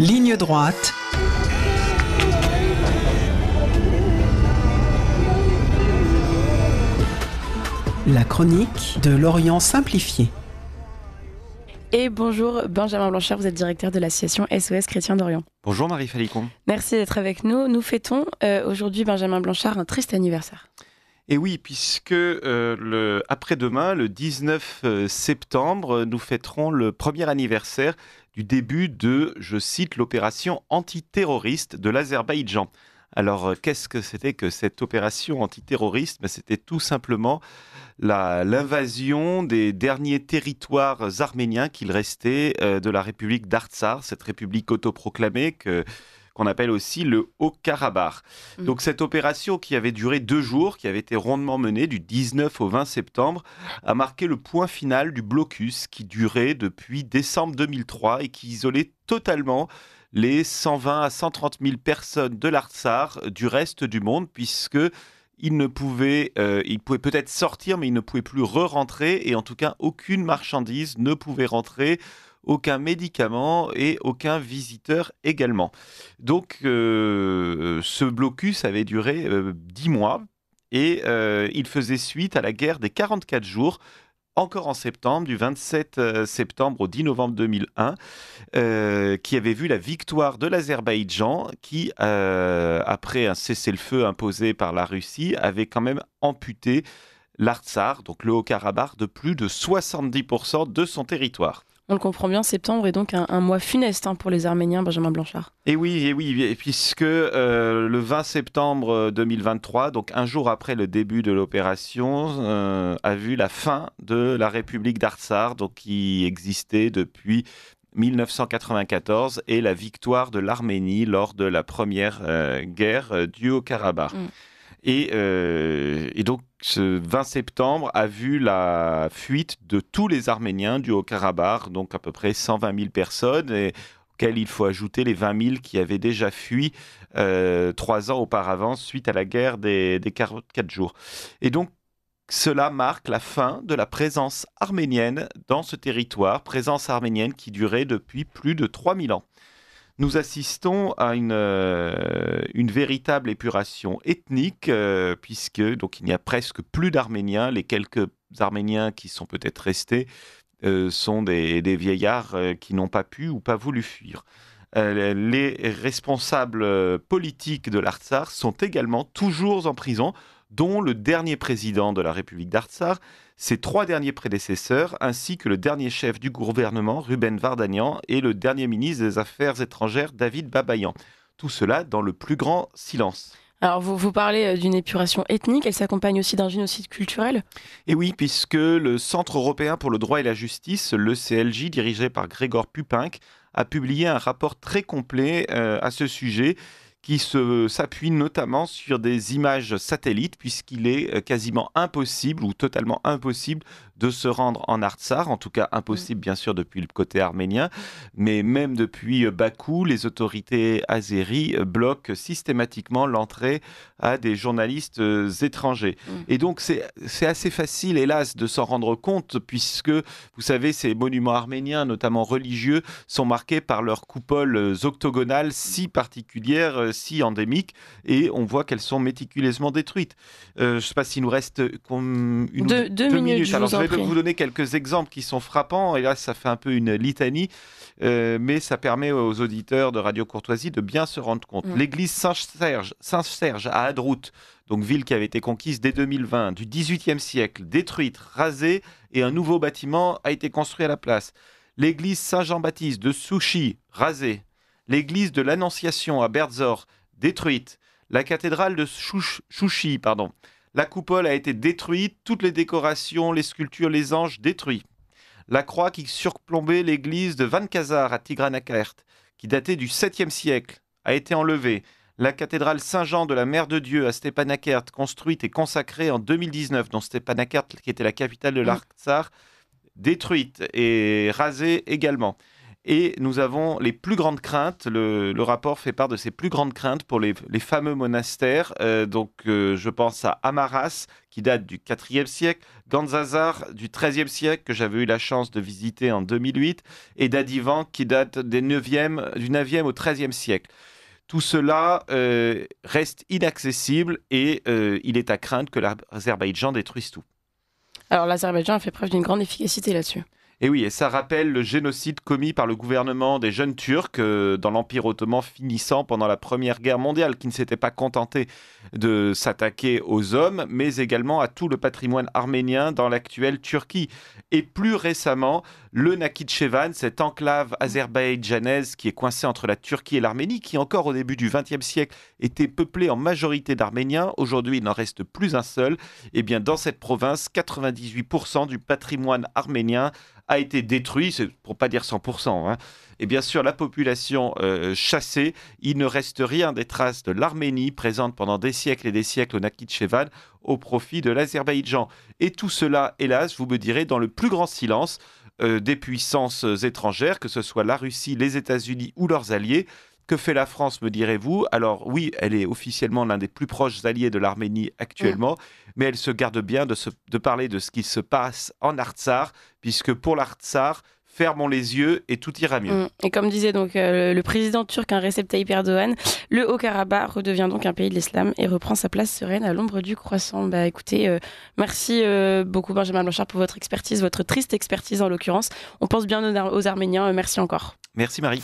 Ligne droite. La chronique de l'Orient simplifié. Et bonjour Benjamin Blanchard, vous êtes directeur de l'association SOS Chrétien d'Orient. Bonjour Marie Falicon. Merci d'être avec nous. Nous fêtons euh, aujourd'hui Benjamin Blanchard un triste anniversaire. Et oui, puisque euh, après-demain, le 19 euh, septembre, nous fêterons le premier anniversaire du début de, je cite, l'opération antiterroriste de l'Azerbaïdjan. Alors, euh, qu'est-ce que c'était que cette opération antiterroriste ben, C'était tout simplement l'invasion des derniers territoires arméniens qu'il restait euh, de la République d'Artsar, cette République autoproclamée que qu'on appelle aussi le Haut-Karabakh. Mm. Donc cette opération qui avait duré deux jours, qui avait été rondement menée du 19 au 20 septembre, a marqué le point final du blocus qui durait depuis décembre 2003 et qui isolait totalement les 120 à 130 000 personnes de l'Artsar du reste du monde, puisque il ne pouvait, euh, il peut-être sortir, mais ils ne pouvaient plus re-rentrer, et en tout cas, aucune marchandise ne pouvait rentrer aucun médicament et aucun visiteur également. Donc euh, ce blocus avait duré euh, dix 10 mois et euh, il faisait suite à la guerre des 44 jours encore en septembre, du 27 septembre au 10 novembre 2001, qui avait vu la victoire de l'Azerbaïdjan, qui, après un cessez-le-feu imposé par la Russie, avait quand même amputé l'Artsar, donc le Haut-Karabakh, de plus de 70% de son territoire on le comprend bien, septembre est donc un, mois funeste hein, pour les Arméniens, Benjamin Blanchard. Et oui, oui, puisque euh, le 20 septembre 2023, euh, donc un jour après le début de l'opération, euh, a vu la fin de la République d'Artsar, donc qui existait depuis 1994 et la victoire de l'Arménie lors de la première guerre du Haut-Karabakh. Mm. Euh, et, donc, ce 20 septembre a vu la fuite de tous les Arméniens du Haut-Karabakh, donc à peu près 120 000 personnes, et auxquelles il faut ajouter les 20 000 qui avaient déjà fui euh, trois ans auparavant suite à la guerre des, des 44 jours. Et donc, cela marque la fin de la présence arménienne dans ce territoire, présence arménienne qui durait depuis plus de 3000 ans nous assistons à une, euh, véritable épuration ethnique, euh, puisque donc il n'y a presque plus d'Arméniens. Les quelques Arméniens qui sont peut-être restés euh, sont des vieillards qui n'ont pas pu ou pas voulu fuir. Euh, les responsables euh, politiques de l'Artsar sont également toujours en prison, dont le dernier président de la République d'Artsar, ses trois derniers prédécesseurs, ainsi que le dernier chef du gouvernement, Ruben Vardanian, et le dernier ministre des Affaires étrangères, David Babayan. Tout cela dans le plus grand silence. Alors vous, parlez euh, d'une épuration ethnique, elle s'accompagne aussi d'un génocide culturel Et oui, puisque le Centre européen pour le droit et la justice, le CLJ, dirigé par Grégor Pupinck, a publié un rapport très complet euh, à ce sujet qui s'appuie notamment sur des images satellites, puisqu'il est euh, quasiment impossible ou totalement impossible de se rendre en Artsar, en tout cas impossible mm. bien sûr depuis le côté arménien, mais même depuis euh, Bakou, les autorités azéries euh, bloquent systématiquement l'entrée à des journalistes euh, étrangers. Mm. Et donc c'est assez facile, hélas, de s'en rendre compte, puisque, vous savez, ces monuments arméniens, notamment religieux, sont marqués par leurs coupoles octogonales si particulières, si endémiques, et on voit qu'elles sont méticuleusement détruites. je ne sais pas s'il nous reste une, deux, deux, minutes je peux vous donner quelques exemples qui sont frappants. Et là, ça fait un peu une litanie, euh, mais ça permet aux auditeurs de Radio Courtoisie de bien se rendre compte. Mm. L'église Saint-Serge à Adroute, donc ville qui avait été conquise dès 2020, du XVIIIe siècle, détruite, rasée, et un nouveau bâtiment a été construit à la place. L'église Saint-Jean-Baptiste de Souchy, rasée. L'église de l'Annonciation à Berzor, détruite. La cathédrale de pardon, la coupole a été détruite, toutes les décorations, les sculptures, les anges détruits. La croix qui surplombait l'église de Van à Tigranakert, qui datait du 7e siècle, a été enlevée. La cathédrale Saint-Jean de la Mère de Dieu à Stepanakert, construite et consacrée en 2019, dont Stepanakert, qui était la capitale de l'Artsar, détruite et rasée également. Et nous avons les plus grandes craintes, le, rapport fait part de ces plus grandes craintes pour les, fameux monastères. Euh, donc euh, je pense à Amaras, qui date du 4 siècle, Ganzazar du XIIIe siècle, que j'avais eu la chance de visiter en 2008, et d'Adivan, qui date des 9 du 9 au 13 siècle. Tout cela euh, reste inaccessible et il est à craindre que l'Azerbaïdjan détruise tout. Alors l'Azerbaïdjan a fait preuve d'une grande efficacité là-dessus. Et oui, et ça rappelle le génocide commis par le gouvernement des jeunes Turcs euh, dans l'Empire ottoman finissant pendant la Première Guerre mondiale, qui ne s'était pas contenté de s'attaquer aux hommes, mais également à tout le patrimoine arménien dans l'actuelle Turquie. Et plus récemment, le Nakhichevan, cette enclave azerbaïdjanaise qui est coincée entre la Turquie et l'Arménie, qui encore au début du XXe siècle était peuplée en majorité d'Arméniens, aujourd'hui il n'en reste plus un seul, et eh bien dans cette province, 98% du patrimoine arménien a été détruit, c'est pour pas dire 100%. Hein. Et bien sûr, la population euh, chassée, il ne reste rien des traces de l'Arménie présente pendant des siècles et des siècles au Nakhitchevan au profit de l'Azerbaïdjan. Et tout cela, hélas, vous me direz, dans le plus grand silence euh, des puissances étrangères, que ce soit la Russie, les États-Unis ou leurs alliés. Que fait la France, me direz-vous Alors oui, elle est officiellement l'un des plus proches alliés de l'Arménie actuellement, mm. mais elle se garde bien de, parler de ce qui se passe en Artsar, puisque pour l'Artsar, fermons les yeux et tout ira mieux. Mm. Et comme disait donc euh, le président turc, un réceptacle Tayyip Erdogan, le Haut-Karabakh redevient donc un pays de l'islam et reprend sa place sereine à l'ombre du croissant. Bah écoutez, euh, merci euh, beaucoup Benjamin Blanchard pour votre expertise, votre triste expertise en l'occurrence. On pense bien aux Arméniens. merci encore. Merci Marie.